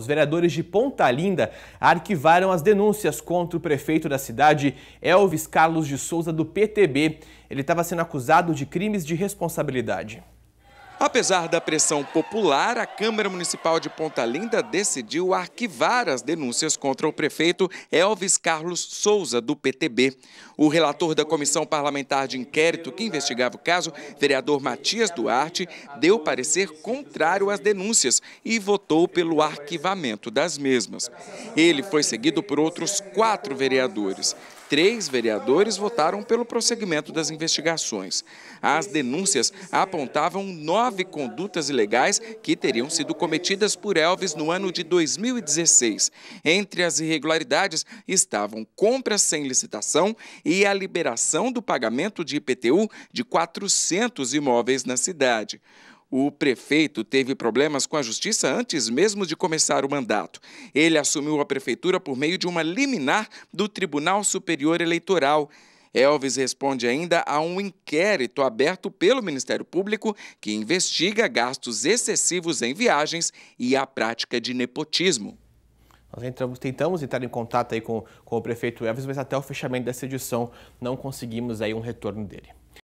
Os vereadores de Ponta Linda arquivaram as denúncias contra o prefeito da cidade, Elvis Carlos de Souza, do PTB. Ele estava sendo acusado de crimes de responsabilidade. Apesar da pressão popular, a Câmara Municipal de Ponta Linda decidiu arquivar as denúncias contra o prefeito Elvis Carlos Souza, do PTB. O relator da Comissão Parlamentar de Inquérito que investigava o caso, vereador Matias Duarte, deu parecer contrário às denúncias e votou pelo arquivamento das mesmas. Ele foi seguido por outros quatro vereadores três vereadores votaram pelo prosseguimento das investigações. As denúncias apontavam nove condutas ilegais que teriam sido cometidas por Elvis no ano de 2016. Entre as irregularidades estavam compras sem licitação e a liberação do pagamento de IPTU de 400 imóveis na cidade. O prefeito teve problemas com a justiça antes mesmo de começar o mandato. Ele assumiu a prefeitura por meio de uma liminar do Tribunal Superior Eleitoral. Elvis responde ainda a um inquérito aberto pelo Ministério Público que investiga gastos excessivos em viagens e a prática de nepotismo. Nós entramos, tentamos entrar em contato aí com, com o prefeito Elvis, mas até o fechamento dessa edição não conseguimos aí um retorno dele.